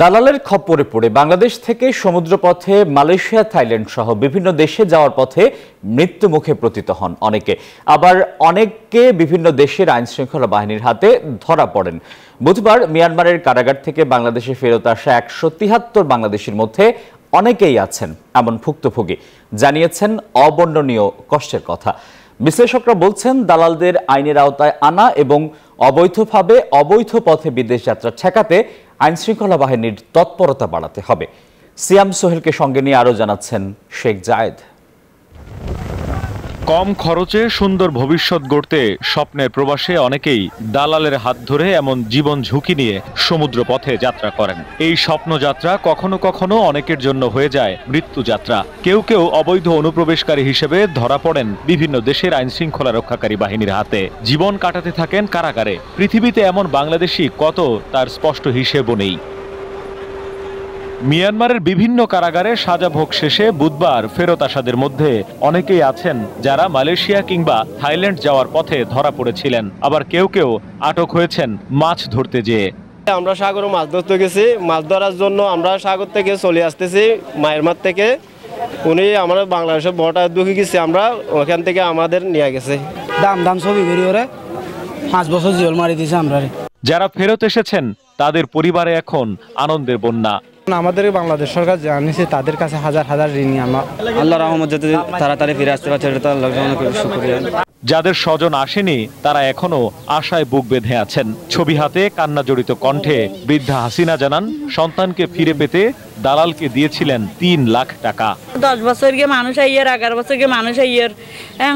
দালালের খপ্পরে পড়ে বাংলাদেশ থেকে সমুদ্রপথে মালয়েশিয়া থাইল্যান্ড সহ বিভিন্ন দেশে যাওয়ার পথে মৃত্যু মুখে প্রতীত হন অনেকে আবার অনেককে বিভিন্ন দেশের আইন শৃঙ্খলা বাহিনীর হাতে ধরা পড়েন বুধবার মিয়ানমারের কারাগার থেকে বাংলাদেশে ফেরত আসা একশো তিয়াত্তর বাংলাদেশের মধ্যে অনেকেই আছেন এমন ভুক্তভোগী জানিয়েছেন অবর্ণনীয় কষ্টের কথা বিশ্লেষকরা বলছেন দালালদের আইনের আওতায় আনা এবং অবৈধভাবে অবৈধ পথে বিদেশ যাত্রা ঠেকাতে আইনশৃঙ্খলা বাহিনীর তৎপরতা বাড়াতে হবে সিয়াম সোহেলকে সঙ্গে নিয়ে আরও জানাচ্ছেন শেখ জায়েদ কম খরচে সুন্দর ভবিষ্যৎ গড়তে স্বপ্নের প্রবাসে অনেকেই দালালের হাত ধরে এমন জীবন ঝুঁকি নিয়ে সমুদ্র পথে যাত্রা করেন এই স্বপ্নযাত্রা কখনো কখনো অনেকের জন্য হয়ে যায় মৃত্যুযাত্রা কেউ কেউ অবৈধ অনুপ্রবেশকারী হিসেবে ধরা পড়েন বিভিন্ন দেশের আইন শৃঙ্খলা রক্ষাকারী বাহিনীর হাতে জীবন কাটাতে থাকেন কারাগারে পৃথিবীতে এমন বাংলাদেশি কত তার স্পষ্ট হিসেবও নেই মিয়ানমারের বিভিন্ন কারাগারে সাজা ভোগ শেষে বুধবার ফেরত আসাদের মধ্যে অনেকেই আছেন যারা মালয়েশিয়া কিংবা থাইল্যান্ড যাওয়ার পথে ধরা পড়েছিলেন আবার কেউ কেউ আটক হয়েছেন মাছ ধরতে যেয়ে আমরা সাগরে মাছ ধরতে গেছি মাছ ধরার জন্য আমরা সাগর থেকে চলে আসতেছি মায়ের মাঠ থেকে উনি আমরা বাংলাদেশে বড়টা ঢুকে গেছি আমরা ওখান থেকে আমাদের নিয়ে গেছে দাম দাম ছবি বেরি করে পাঁচ বছর জল মারি দিয়েছে আমরা যারা ফেরত এসেছেন তাদের পরিবারে এখন আনন্দের বন্যা আমাদের বাংলাদেশ সরকার জানিয়েছে তাদের কাছে হাজার হাজার ঋণ আমার আল্লাহ রহমত যদি তাড়াতাড়ি ফিরে আসতে পারছে এটা যাদের স্বজন আসেনি তারা এখনো আশায় বুক বেঁধে আছেন ছবি হাতে কান্না জড়িত কণ্ঠে বৃদ্ধা হাসিনা জানান সন্তানকে ফিরে পেতে দালালকে দিয়েছিলেন তিন লাখ টাকা দশ বছর গিয়ে মানুষ আইয়ের এগারো বছর গিয়ে মানুষ আইয়ের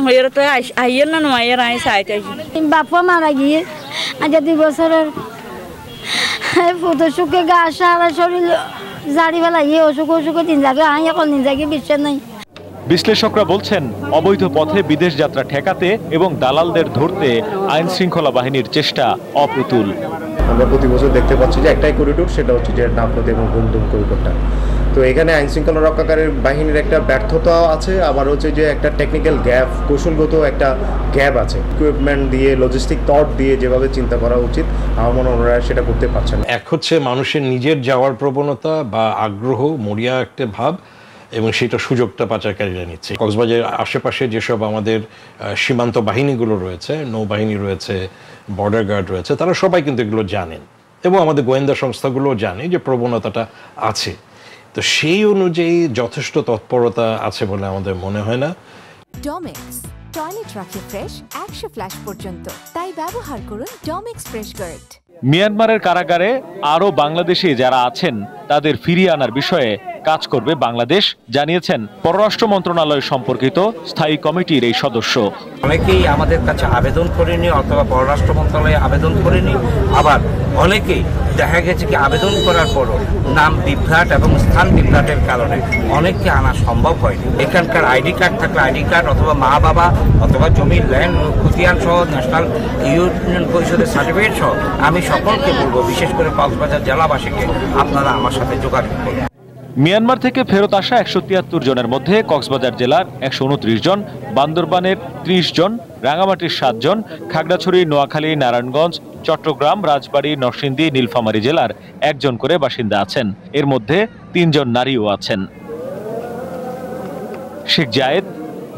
হয়ে হ্যাঁ, তো আইয়ের না নয়ের আই সাইতে বাপা মারা গিয়ে আজ দুই বছরের ফুটো শুকে গা সারা শরীর অসুখ আই এখন বিশ্বাস নাই বিশ্লেষকরা বলছেন অবৈধ পথে বিদেশ যাত্রা ঠেকাতে এবং দালালদের ধরতে আইন শৃঙ্খলা বাহিনীর চেষ্টা অপ্রতুল আমরা প্রতি বছর দেখতে পাচ্ছি যে একটাই করিডোর সেটা হচ্ছে যে নাফরত এবং বন্দুক করিডোরটা তো এখানে আইনশৃঙ্খলা রক্ষাকারীর বাহিনীর একটা ব্যর্থতাও আছে আবার হচ্ছে যে একটা টেকনিক্যাল গ্যাপ কৌশলগত একটা গ্যাপ আছে ইকুইপমেন্ট দিয়ে লজিস্টিক তট দিয়ে যেভাবে চিন্তা করা উচিত আমার মনে ওনারা সেটা করতে পারছে না এক হচ্ছে মানুষের নিজের যাওয়ার প্রবণতা বা আগ্রহ মরিয়া একটা ভাব এবং সেটা সুযোগটা পাচারকারীরা নিচ্ছে কক্সবাজারের আশেপাশে যেসব আমাদের সীমান্ত বাহিনীগুলো রয়েছে নৌবাহিনী রয়েছে বর্ডার গার্ড রয়েছে তারা সবাই কিন্তু এগুলো জানেন এবং আমাদের গোয়েন্দা সংস্থাগুলো জানে যে প্রবণতাটা আছে তো সেই অনুযায়ী যথেষ্ট তৎপরতা আছে বলে আমাদের মনে হয় না ডমেক্স টয়লেট রাখে ফ্রেশ একশো ফ্ল্যাশ পর্যন্ত তাই ব্যবহার করুন ডমেক্স ফ্রেশ গার্ড মিয়ানমারের কারাগারে আরও বাংলাদেশে যারা আছেন তাদের ফিরিয়ে আনার বিষয়ে কাজ করবে বাংলাদেশ জানিয়েছেন পররাষ্ট্র মন্ত্রণালয় সম্পর্কিত স্থায়ী কমিটির এই সদস্য অনেকেই আমাদের কাছে আবেদন করেনি অথবা পররাষ্ট্র মন্ত্রণালয়ে আবেদন করেনি আবার অনেকেই দেখা গেছে কি আবেদন করার পরও নাম বিভ্রাট এবং স্থান বিভ্রাটের কারণে অনেককে আনা সম্ভব হয়নি এখানকার আইডি কার্ড থাকলে আইডি কার্ড অথবা মা বাবা অথবা জমির ল্যান্ড খতিয়ান সহ ন্যাশনাল ইউনিয়ন পরিষদের সার্টিফিকেট সহ আমি সকলকে বলবো বিশেষ করে কক্সবাজার জেলাবাসীকে আপনারা আমার সাথে যোগাযোগ করুন মিয়ানমার থেকে ফেরত আসা একশো তিয়াত্তর জনের মধ্যে কক্সবাজার জেলার একশো উনত্রিশ জন বান্দরবানের ত্রিশ জন রাঙামাটির সাতজন খাগড়াছড়ি নোয়াখালী নারায়ণগঞ্জ চট্টগ্রাম রাজবাড়ী নরসিংদী নীলফামারী জেলার একজন করে বাসিন্দা আছেন এর মধ্যে তিনজন নারীও আছেন শেখ জায়েদ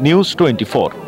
নিউজ টোয়েন্টি